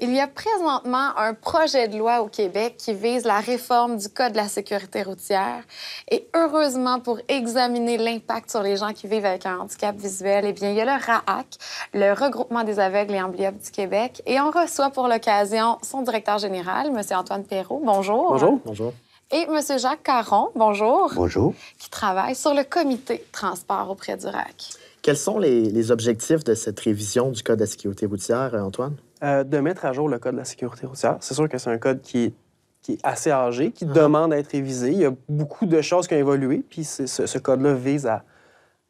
Il y a présentement un projet de loi au Québec qui vise la réforme du Code de la sécurité routière. Et heureusement, pour examiner l'impact sur les gens qui vivent avec un handicap visuel, eh bien, il y a le RAAC, le Regroupement des aveugles et amblyopes du Québec. Et on reçoit pour l'occasion son directeur général, M. Antoine Perrault. Bonjour. Bonjour. Bonjour. Et M. Jacques Caron, bonjour. Bonjour. Qui travaille sur le comité transport auprès du RAC. Quels sont les, les objectifs de cette révision du Code de la sécurité routière, euh, Antoine? Euh, de mettre à jour le code de la sécurité routière. C'est sûr que c'est un code qui est, assez âgé, qui mhm. demande à être révisé. Il y a beaucoup de choses qui ont évolué, puis ce, code-là vise à,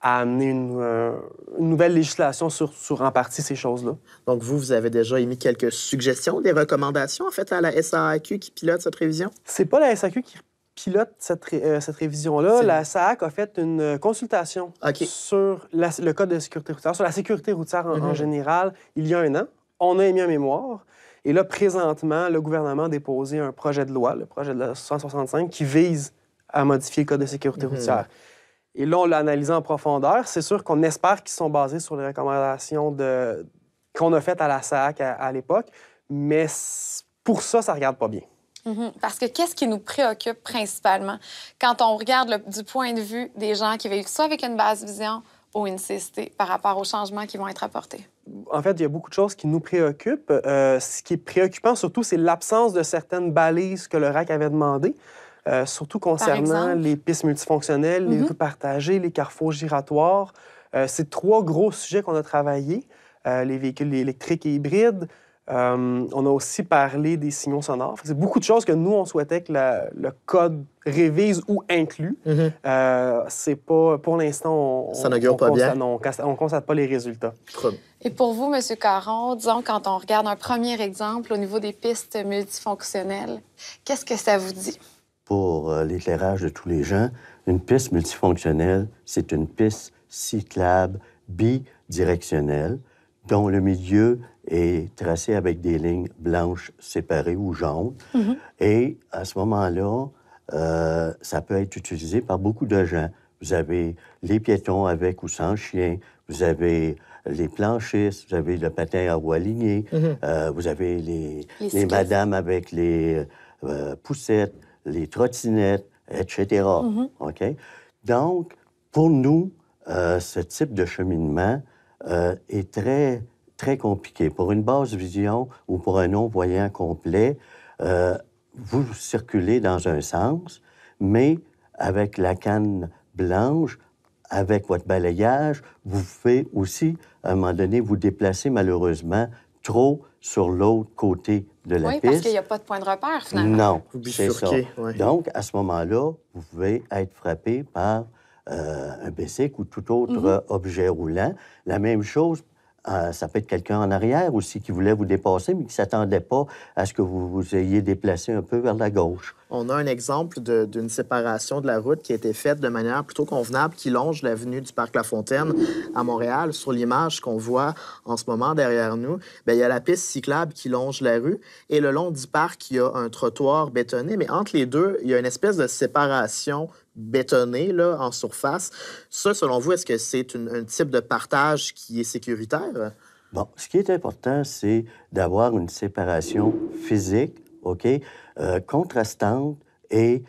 amener euh, une, nouvelle législation sur, en partie ces choses-là. Donc, vous, vous avez déjà émis quelques suggestions, des recommandations, en fait, à la SAQ qui pilote cette révision? C'est pas la SAQ qui pilote cette, euh, révision-là. La SAQ a fait une consultation sur le Code de sécurité routière, sur la sécurité routière en mhm. général, il y a un an on a émis un mémoire. Et là, présentement, le gouvernement a déposé un projet de loi, le projet de la 165, qui vise à modifier le Code de sécurité mhm. routière. Et là, on l'a analysé en profondeur. C'est sûr qu'on espère qu'ils sont basés sur les recommandations qu'on a faites à la SAC à, l'époque, mais pour ça, ça regarde pas bien. Mhm. Parce que qu'est-ce qui nous préoccupe principalement quand on regarde du point de vue des gens qui vivent soit avec une base vision, Insister par rapport aux changements qui vont être apportés? En fait, il y a beaucoup de choses qui nous préoccupent. Euh, ce qui est préoccupant surtout, c'est l'absence de certaines balises que le RAC avait demandées. Euh, surtout concernant les pistes multifonctionnelles, les routes mm-hmm. partagées, les carrefours giratoires. Euh, c'est trois gros sujets qu'on a travaillés, les véhicules électriques et hybrides, euh, on a aussi parlé des signaux sonores. C'est beaucoup de choses que nous, on souhaitait que le code révise ou inclue. Mhm. Euh, c'est pas... Pour l'instant, on... Ça pas bien. on ne constate pas les résultats. Et pour vous, M. Caron, disons, quand on regarde un premier exemple au niveau des pistes multifonctionnelles, qu'est-ce que ça vous dit? Pour euh, l'éclairage de tous les gens, une piste multifonctionnelle, c'est une piste cyclable bidirectionnelle dont le milieu est tracé avec des lignes blanches séparées ou jaunes. Mm-hmm. Et à ce moment-là, euh, ça peut être utilisé par beaucoup de gens. Vous avez les piétons avec ou sans chien, vous avez les planchistes, vous avez le patin à roue alignées, mm-hmm. euh, vous avez les, les, madames avec les euh, poussettes, les trottinettes, etc. Mm-hmm. OK? Donc, pour nous, ce type de cheminement, euh, est très, très compliqué. Pour une basse vision ou pour un non-voyant complet, euh, vous circulez dans un sens, mais avec la canne blanche, avec votre balayage, vous pouvez aussi, à un moment donné, vous déplacer malheureusement trop sur l'autre côté de la piste. Oui, parce qu'il n'y a pas de point de repère, finalement. Non, c'est ça. Donc, à ce moment-là, vous pouvez être frappé par euh, un bicycle ou tout autre mhm. objet roulant. La même chose, euh, ça peut être quelqu'un en arrière aussi qui voulait vous dépasser, mais qui s'attendait pas à ce que vous vous ayez déplacé un peu vers la gauche. On a un exemple d'une séparation de la route qui a été faite de manière plutôt convenable, qui longe l'avenue du Parc La Fontaine à Montréal. Sur l'image qu'on voit en ce moment derrière nous, bien, il y a la piste cyclable qui longe la rue et le long du parc, il y a un trottoir bétonné, mais entre les deux, il y a une espèce de séparation bétonné là, en surface. Ça, selon vous, est-ce que c'est un type de partage qui est sécuritaire? Bon, ce qui est important, c'est d'avoir une séparation physique, OK, euh, contrastante et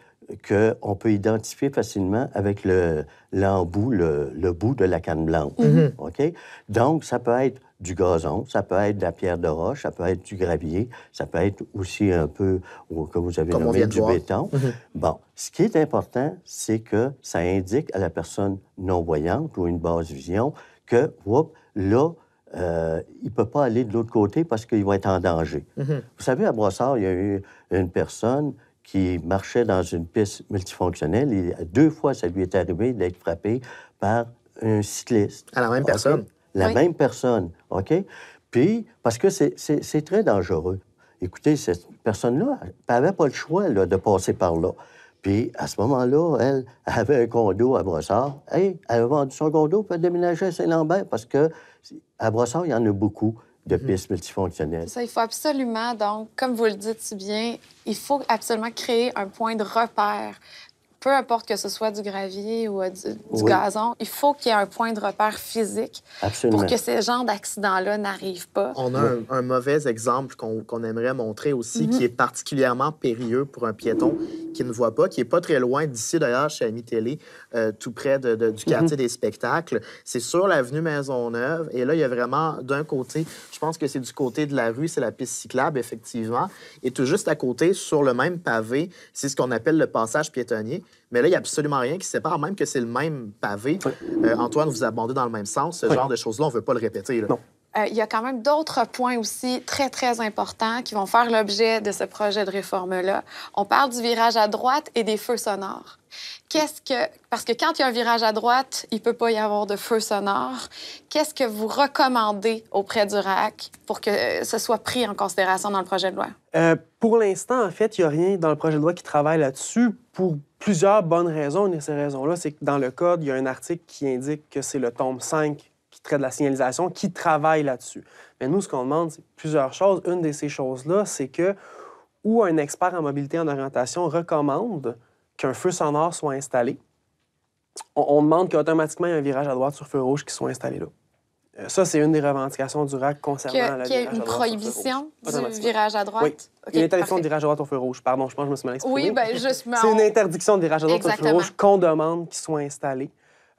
qu'on peut identifier facilement avec le l'embout, le, bout de la canne blanche. Mm-hmm. OK? Donc, ça peut être du gazon, ça peut être de la pierre de roche, ça peut être du gravier, ça peut être aussi un peu, comme vous avez nommé, du béton. Mm-hmm. Bon, ce qui est important, c'est que ça indique à la personne non-voyante ou une basse vision que, hop, là, euh, il ne peut pas aller de l'autre côté parce qu'il va être en danger. Mm-hmm. Vous savez, à Brossard, il y a eu une personne qui marchait dans une piste multifonctionnelle. deux fois, ça lui est arrivé d'être frappé par un cycliste. À la même personne. La même personne, OK? Puis, parce que c'est très dangereux. Écoutez, cette personne-là n'avait pas le choix de passer par là. Puis, à ce moment-là, elle avait un condo à Brossard. elle a vendu son condo pour déménager à Saint-Lambert parce que à Brossard, il y en a beaucoup de mm. pistes multifonctionnelles. ça, il faut absolument, donc, comme vous le dites si bien, il faut absolument créer un point de repère. Peu importe que ce soit du gravier ou euh, du, gazon, il faut qu'il y ait un point de repère physique pour que ce genre daccident là n'arrive pas. On a un, mauvais exemple qu'on aimerait montrer aussi, mm-hmm. qui est particulièrement périlleux pour un piéton, qui ne voit pas, qui est pas très loin d'ici d'ailleurs, chez Ami Télé, euh, tout près du quartier mhm. des spectacles. C'est sur l'avenue Maisonneuve. Et là, il y a vraiment d'un côté, je pense que c'est du côté de la rue, c'est la piste cyclable, effectivement. Et tout juste à côté, sur le même pavé, c'est ce qu'on appelle le passage piétonnier. Mais là, il n'y a absolument rien qui sépare, même que c'est le même pavé. Euh, Antoine, vous abondez dans le même sens. Ce genre de choses-là, on ne veut pas le répéter. Non. Euh, il y a quand même d'autres points aussi très, très importants qui vont faire l'objet de ce projet de réforme-là. On parle du virage à droite et des feux sonores. Qu'est-ce que... Parce que quand il y a un virage à droite, il ne peut pas y avoir de feux sonores. Qu'est-ce que vous recommandez auprès du RAC pour que ce soit pris en considération dans le projet de loi? Euh, pour l'instant, en fait, il n'y a rien dans le projet de loi qui travaille là-dessus pour plusieurs bonnes raisons. Une de ces raisons-là, c'est que dans le Code, il y a un article qui indique que c'est le tome 5 qui de la signalisation, qui travaille là-dessus. Mais nous, ce qu'on demande, c'est plusieurs choses. Une de ces choses-là, c'est que où un expert en mobilité en orientation recommande qu'un feu sonore soit installé, on, demande qu'automatiquement, il y ait un virage à droite sur feu rouge qui soit installé là. Euh, ça, c'est une des revendications du RAC concernant la Qu'il y a une prohibition du virage à droite. Oui. une interdiction de virage à droite sur feu rouge. Pardon, je pense que je me suis mal exprimé. Oui, bien, justement. c'est une interdiction de virage à droite sur feu rouge qu'on demande qu'il soit installé.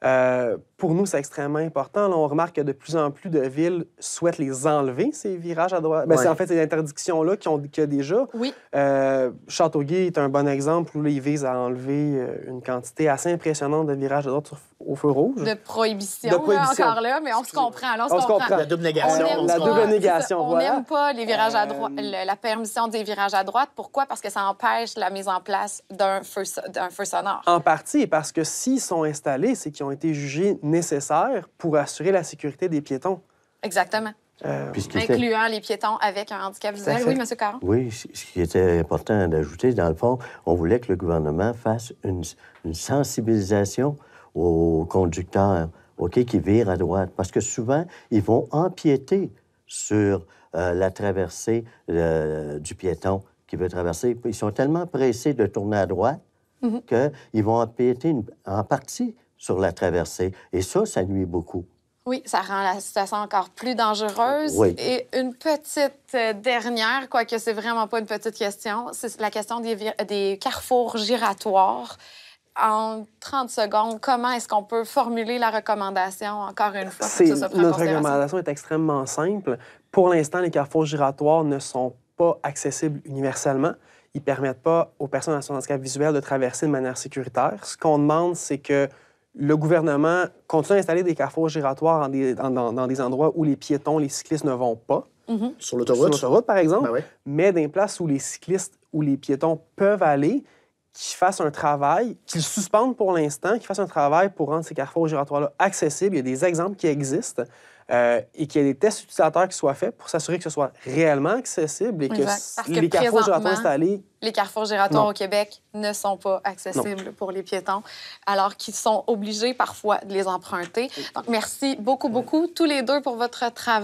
Euh, pour nous, c'est extrêmement important. on remarque que de plus en plus de villes souhaitent les enlever, ces virages à droite. mais ben, C'est en fait ces interdictions-là qui ont qu'il y a déjà. Oui. Euh, Châteauguay est un bon exemple où ils visent à enlever euh, une quantité assez impressionnante de virages à droite au feu rouge. De prohibition, encore là, mais on se comprend. on, se comprend. La double négation. la double négation, On n'aime pas les virages à droite, la permission des virages à droite. Pourquoi? Parce que ça empêche la mise en place d'un feu, feu sonore. En partie, parce que s'ils sont installés, c'est qu'ils ont été jugés nécessaires pour assurer la sécurité des piétons. Exactement. Euh, incluant les piétons avec un handicap visuel. Oui, M. Caron? Oui, ce qui était important d'ajouter, dans le fond, on voulait que le gouvernement fasse une, sensibilisation aux conducteurs OK, qui virent à droite, parce que souvent, ils vont empiéter sur euh, la traversée du piéton qui veut traverser. Ils sont tellement pressés de tourner à droite mm-hmm. que ils qu'ils vont empiéter en partie sur la traversée. Et ça, ça nuit beaucoup. Oui, ça rend la situation encore plus dangereuse. Et une petite euh, dernière, quoique c'est vraiment pas une petite question, c'est la question des, carrefours giratoires en 30 secondes, comment est-ce qu'on peut formuler la recommandation encore une fois? ça notre recommandation est extrêmement simple. Pour l'instant, les carrefours giratoires ne sont pas accessibles universellement. Ils permettent pas aux personnes à son handicap visuel de traverser de manière sécuritaire. Ce qu'on demande, c'est que le gouvernement continue à installer des carrefours giratoires dans, des endroits où les piétons, les cyclistes ne vont pas. Mm-hmm. Sur l'autoroute? Sur l'autoroute, par exemple. Ben Mais dans des places où les cyclistes, où les piétons peuvent aller, qu'ils fassent un travail, qu'ils suspendent pour l'instant, qu'ils fassent un travail pour rendre ces carrefours giratoires-là accessibles. Il y a des exemples qui existent. Euh, et qu'il y ait des tests utilisateurs qui soient faits pour s'assurer que ce soit réellement accessible et que, les carrefours giratoires installés... Les carrefours giratoires au Québec ne sont pas accessibles pour les piétons, alors qu'ils sont obligés parfois de les emprunter. Donc, merci beaucoup, beaucoup, tous les deux, pour votre travail.